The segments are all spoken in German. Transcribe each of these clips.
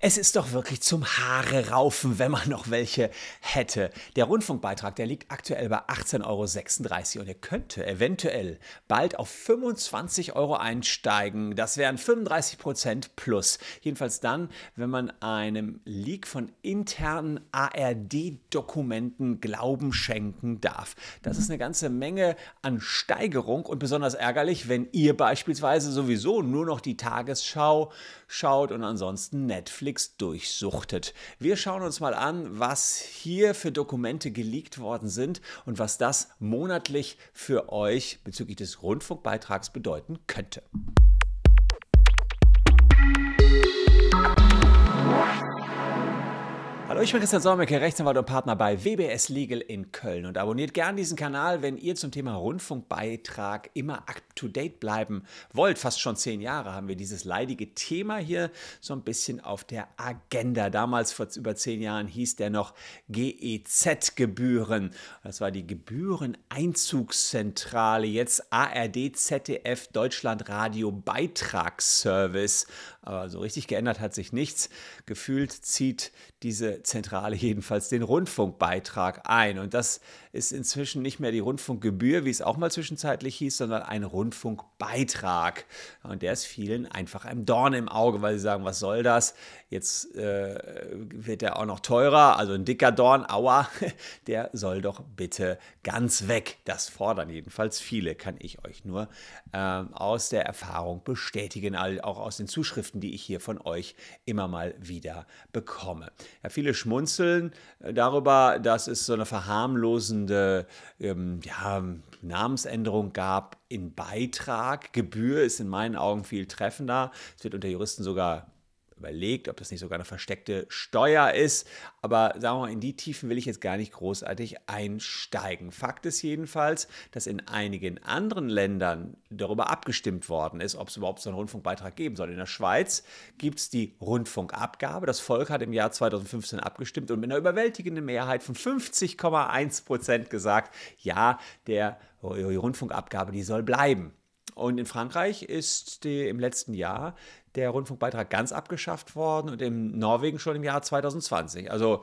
Es ist doch wirklich zum Haare raufen, wenn man noch welche hätte. Der Rundfunkbeitrag, der liegt aktuell bei 18,36 Euro und er könnte eventuell bald auf 25 Euro einsteigen. Das wären 35 Prozent plus. Jedenfalls dann, wenn man einem Leak von internen ARD-Dokumenten Glauben schenken darf. Das ist eine ganze Menge an Steigerung und besonders ärgerlich, wenn ihr beispielsweise sowieso nur noch die Tagesschau schaut und ansonsten Netflix Netflix durchsuchtet. Wir schauen uns mal an, was hier für Dokumente geleakt worden sind und was das monatlich für euch bezüglich des Rundfunkbeitrags bedeuten könnte. Hallo, ich bin Christian Sommerke, Rechtsanwalt und Partner bei WBS Legal in Köln und abonniert gern diesen Kanal, wenn ihr zum Thema Rundfunkbeitrag immer up-to-date bleiben wollt. Fast schon zehn Jahre haben wir dieses leidige Thema hier so ein bisschen auf der Agenda. Damals vor über zehn Jahren hieß der noch GEZ-Gebühren. Das war die Gebühreneinzugszentrale, jetzt ARD, ZDF, e Deutschland Radio Beitragsservice. Aber so richtig geändert hat sich nichts. Gefühlt zieht diese Zentrale jedenfalls den Rundfunkbeitrag ein. Und das ist inzwischen nicht mehr die Rundfunkgebühr, wie es auch mal zwischenzeitlich hieß, sondern ein Rundfunkbeitrag. Und der ist vielen einfach ein Dorn im Auge, weil sie sagen, was soll das? Jetzt äh, wird der auch noch teurer, also ein dicker Dorn, aua, der soll doch bitte ganz weg. Das fordern jedenfalls viele, kann ich euch nur äh, aus der Erfahrung bestätigen, auch aus den Zuschriften Nachrichten, die ich hier von euch immer mal wieder bekomme. Ja, viele schmunzeln äh, darüber, dass es so eine verharmlosende ähm, ja, Namensänderung gab in Beitrag. Gebühr ist in meinen Augen viel treffender. Es wird unter Juristen sogar überlegt, ob das nicht sogar eine versteckte Steuer ist. Aber sagen wir mal, in die Tiefen will ich jetzt gar nicht großartig einsteigen. Fakt ist jedenfalls, dass in einigen anderen Ländern darüber abgestimmt worden ist, ob es überhaupt so einen Rundfunkbeitrag geben soll. In der Schweiz gibt es die Rundfunkabgabe. Das Volk hat im Jahr 2015 abgestimmt und mit einer überwältigenden Mehrheit von 50,1 Prozent gesagt, ja, der, die Rundfunkabgabe, die soll bleiben. Und in Frankreich ist im letzten Jahr der Rundfunkbeitrag ganz abgeschafft worden und in Norwegen schon im Jahr 2020. Also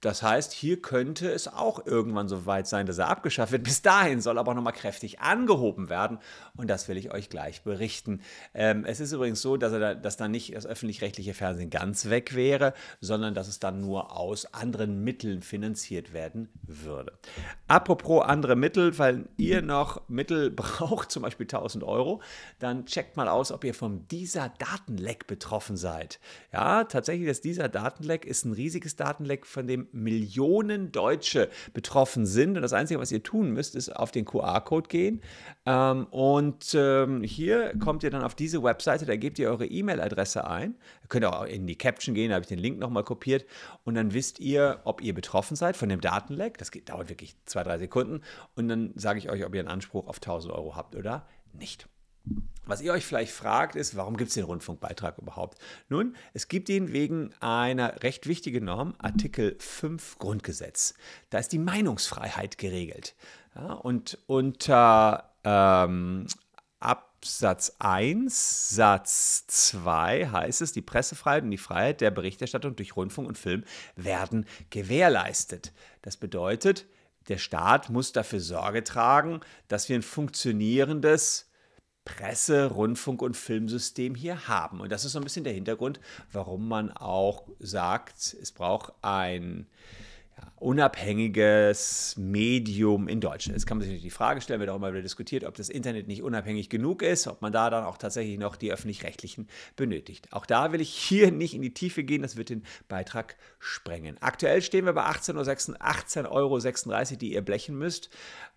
das heißt, hier könnte es auch irgendwann so weit sein, dass er abgeschafft wird. Bis dahin soll aber nochmal kräftig angehoben werden. Und das will ich euch gleich berichten. Ähm, es ist übrigens so, dass, er da, dass dann nicht das öffentlich-rechtliche Fernsehen ganz weg wäre, sondern dass es dann nur aus anderen Mitteln finanziert werden würde. Apropos andere Mittel, weil ihr noch Mittel braucht, zum Beispiel 1000 Euro, dann checkt mal aus, ob ihr vom dieser Datenleck betroffen seid. Ja, tatsächlich, das dieser Datenleck ist ein riesiges Datenleck, von dem Millionen Deutsche betroffen sind. Und das Einzige, was ihr tun müsst, ist auf den QR-Code gehen. Ähm, und ähm, hier kommt ihr dann auf diese Webseite, da gebt ihr eure E-Mail-Adresse ein. Ihr könnt auch in die Caption gehen, da habe ich den Link nochmal kopiert. Und dann wisst ihr, ob ihr betroffen seid von dem Datenleck. Das geht, dauert wirklich zwei, drei Sekunden. Und dann sage ich euch, ob ihr einen Anspruch auf 1000 Euro habt oder nicht. Was ihr euch vielleicht fragt, ist, warum gibt es den Rundfunkbeitrag überhaupt? Nun, es gibt ihn wegen einer recht wichtigen Norm, Artikel 5 Grundgesetz. Da ist die Meinungsfreiheit geregelt. Ja, und unter ähm, Absatz 1, Satz 2 heißt es, die Pressefreiheit und die Freiheit der Berichterstattung durch Rundfunk und Film werden gewährleistet. Das bedeutet, der Staat muss dafür Sorge tragen, dass wir ein funktionierendes Presse-, Rundfunk- und Filmsystem hier haben. Und das ist so ein bisschen der Hintergrund, warum man auch sagt, es braucht ein ja, unabhängiges Medium in Deutschland ist. Kann man sich natürlich die Frage stellen, wird auch immer wieder diskutiert, ob das Internet nicht unabhängig genug ist, ob man da dann auch tatsächlich noch die öffentlich-rechtlichen benötigt. Auch da will ich hier nicht in die Tiefe gehen, das wird den Beitrag sprengen. Aktuell stehen wir bei 18,36 18 Euro, die ihr blechen müsst.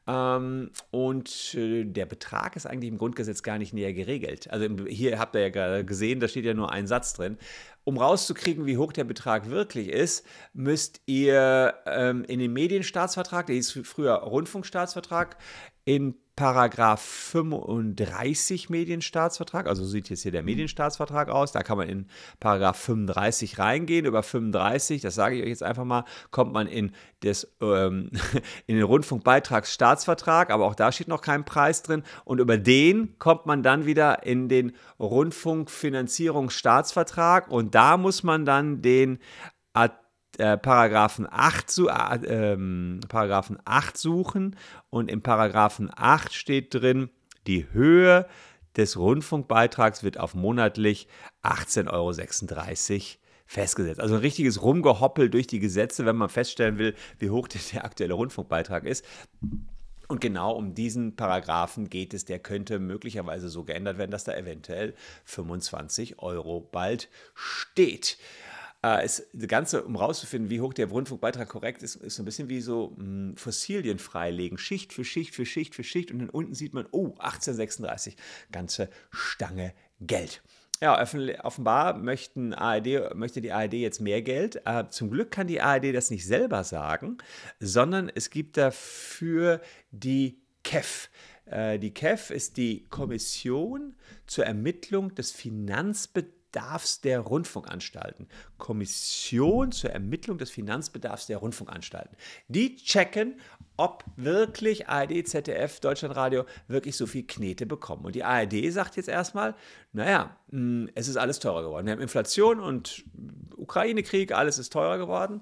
Ähm, und äh, der Betrag ist eigentlich im Grundgesetz gar nicht näher geregelt. Also hier habt ihr ja gesehen, da steht ja nur ein Satz drin. Um rauszukriegen, wie hoch der Betrag wirklich ist, müsst ihr ähm, in den Medienstaatsvertrag, der hieß früher Rundfunkstaatsvertrag, in Paragraph 35 Medienstaatsvertrag, also sieht jetzt hier der mhm. Medienstaatsvertrag aus, da kann man in Paragraph 35 reingehen, über 35, das sage ich euch jetzt einfach mal, kommt man in, das, ähm, in den Rundfunkbeitragsstaatsvertrag, aber auch da steht noch kein Preis drin und über den kommt man dann wieder in den Rundfunkfinanzierungsstaatsvertrag und da muss man dann den äh, Paragraphen, 8 zu, äh, ähm, Paragraphen 8 suchen und im Paragraphen 8 steht drin, die Höhe des Rundfunkbeitrags wird auf monatlich 18,36 Euro festgesetzt. Also ein richtiges Rumgehoppel durch die Gesetze, wenn man feststellen will, wie hoch der aktuelle Rundfunkbeitrag ist. Und genau um diesen Paragraphen geht es. Der könnte möglicherweise so geändert werden, dass da eventuell 25 Euro bald steht äh, ah, ist das Ganze, um rauszufinden, wie hoch der Rundfunkbeitrag korrekt ist, ist so ein bisschen wie so mh, hm, Fossilien freilegen, Schicht für Schicht für Schicht für Schicht und dann unten sieht man, oh, 1836, ganze Stange Geld. Ja, offenbar möchten ARD, möchte die ARD jetzt mehr Geld. Ah, zum Glück kann die ARD das nicht selber sagen, sondern es gibt dafür die KEF. Äh, die KEF ist die Kommission zur Ermittlung des Finanzbedarfs Bedarfs der Rundfunkanstalten. Kommission zur Ermittlung des Finanzbedarfs der Rundfunkanstalten. Die checken, ob wirklich ARD, ZDF, Deutschlandradio wirklich so viel Knete bekommen. Und die ARD sagt jetzt erstmal, naja, hm, es ist alles teurer geworden. Wir haben Inflation und Ukraine-Krieg, alles ist teurer geworden.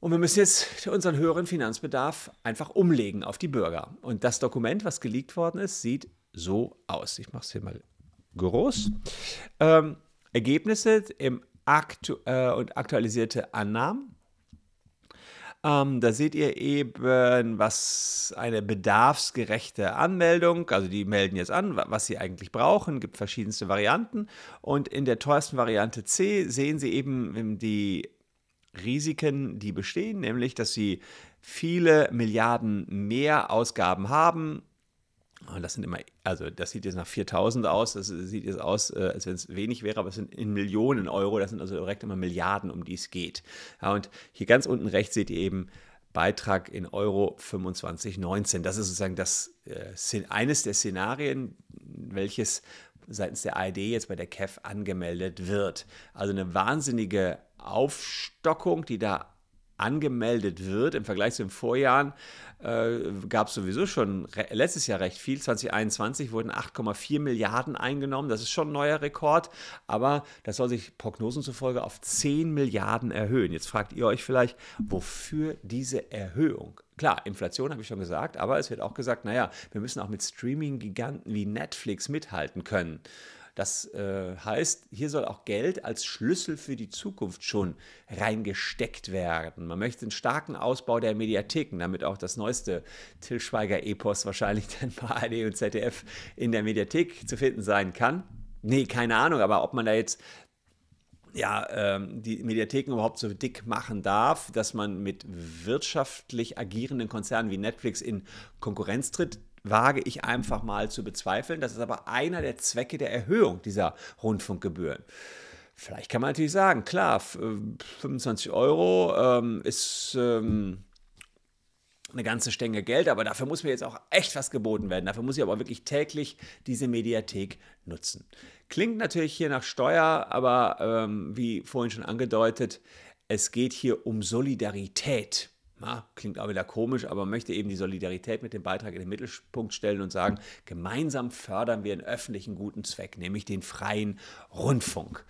Und wir müssen jetzt unseren höheren Finanzbedarf einfach umlegen auf die Bürger. Und das Dokument, was geleakt worden ist, sieht so aus. Ich mache es hier mal groß. Ähm, Ergebnisse im aktu äh, und aktualisierte Annahmen. Ähm, da seht ihr eben, was eine bedarfsgerechte Anmeldung, also die melden jetzt an, was sie eigentlich brauchen, gibt verschiedenste Varianten. Und in der teuersten Variante C sehen sie eben die Risiken, die bestehen, nämlich dass sie viele Milliarden mehr Ausgaben haben, und ah, das sind immer, also das sieht jetzt nach 4000 aus, das sieht jetzt aus, äh, als wenn es wenig wäre, aber es sind in Millionen Euro, das sind also direkt immer Milliarden, um die es geht. Ja, und hier ganz unten rechts seht ihr eben Beitrag in Euro 2519. Das ist sozusagen das, äh, eines der Szenarien, welches seitens der ARD jetzt bei der CAF angemeldet wird. Also eine wahnsinnige Aufstockung, die da angemeldet wird. Im Vergleich zu den Vorjahren äh, gab es sowieso schon letztes Jahr recht viel. 2021 wurden 8,4 Milliarden eingenommen. Das ist schon ein neuer Rekord, aber das soll sich Prognosen zufolge auf 10 Milliarden erhöhen. Jetzt fragt ihr euch vielleicht, wofür diese Erhöhung? Klar, Inflation habe ich schon gesagt, aber es wird auch gesagt, naja, wir müssen auch mit Streaming-Giganten wie Netflix mithalten können. Das äh, heißt, hier soll auch Geld als Schlüssel für die Zukunft schon reingesteckt werden. Man möchte einen starken Ausbau der Mediatheken, damit auch das neueste Till Schweiger-Epos wahrscheinlich dann bei ARD und ZDF in der Mediathek zu finden sein kann. Nee, keine Ahnung, aber ob man da jetzt ja, ähm, die Mediatheken überhaupt so dick machen darf, dass man mit wirtschaftlich agierenden Konzernen wie Netflix in Konkurrenz tritt, wage ich einfach mal zu bezweifeln. Das ist aber einer der Zwecke der Erhöhung dieser Rundfunkgebühren. Vielleicht kann man natürlich sagen, klar, 25 äh, Euro ähm, ist ähm, eine ganze Stange Geld, aber dafür muss mir jetzt auch echt was geboten werden. Dafür muss ich aber wirklich täglich diese Mediathek nutzen. Klingt natürlich hier nach Steuer, aber ähm, wie vorhin schon angedeutet, es geht hier um Solidarität na, klingt auch wieder komisch, aber möchte eben die Solidarität mit dem Beitrag in den Mittelpunkt stellen und sagen, gemeinsam fördern wir einen öffentlichen guten Zweck, nämlich den freien Rundfunk.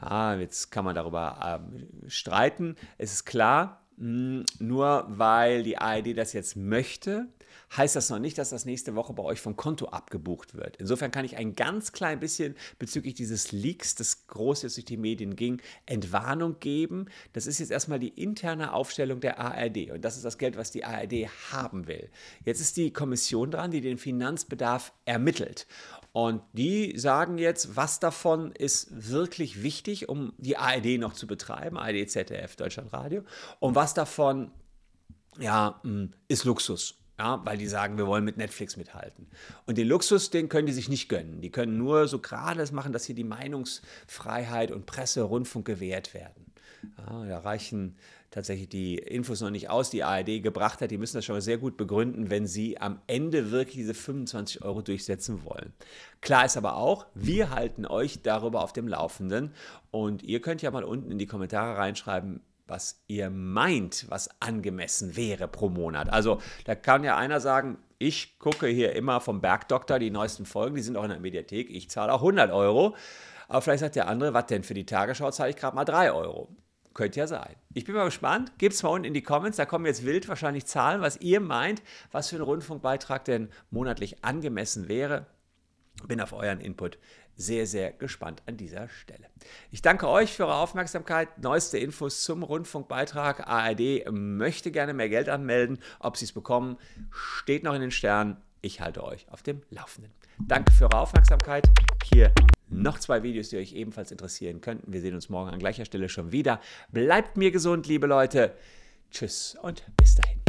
Ja, jetzt kann man darüber äh, streiten. Es ist klar, mh, hm, nur weil die ARD das jetzt möchte, heißt das noch nicht, dass das nächste Woche bei euch vom Konto abgebucht wird. Insofern kann ich ein ganz klein bisschen bezüglich dieses Leaks, das groß jetzt durch die Medien ging, Entwarnung geben. Das ist jetzt erstmal die interne Aufstellung der ARD und das ist das Geld, was die ARD haben will. Jetzt ist die Kommission dran, die den Finanzbedarf ermittelt. Und die sagen jetzt, was davon ist wirklich wichtig, um die ARD noch zu betreiben, ARD, ZDF, Deutschlandradio, und was davon ja, hm, ist Luxus ja, weil die sagen, wir wollen mit Netflix mithalten. Und den Luxus, den können die sich nicht gönnen. Die können nur so gerade das machen, dass hier die Meinungsfreiheit und Presse, Rundfunk gewährt werden. Ja, da reichen tatsächlich die Infos noch nicht aus, die ARD gebracht hat. Die müssen das schon mal sehr gut begründen, wenn sie am Ende wirklich diese 25 Euro durchsetzen wollen. Klar ist aber auch, wir halten euch darüber auf dem Laufenden. Und ihr könnt ja mal unten in die Kommentare reinschreiben, was ihr meint, was angemessen wäre pro Monat. Also da kann ja einer sagen, ich gucke hier immer vom Bergdoktor die neuesten Folgen, die sind auch in der Mediathek, ich zahle auch 100 Euro. Aber vielleicht sagt der andere, was denn für die Tagesschau zahle ich gerade mal 3 Euro. Könnte ja sein. Ich bin mal gespannt. Gebt es mal unten in die Comments. Da kommen jetzt wild wahrscheinlich Zahlen, was ihr meint, was für ein Rundfunkbeitrag denn monatlich angemessen wäre. Bin auf euren Input sehr, sehr gespannt an dieser Stelle. Ich danke euch für eure Aufmerksamkeit. Neueste Infos zum Rundfunkbeitrag. ARD möchte gerne mehr Geld anmelden. Ob sie es bekommen, steht noch in den Sternen. Ich halte euch auf dem Laufenden. Danke für eure Aufmerksamkeit. Hier noch zwei Videos, die euch ebenfalls interessieren könnten. Wir sehen uns morgen an gleicher Stelle schon wieder. Bleibt mir gesund, liebe Leute. Tschüss und bis dahin.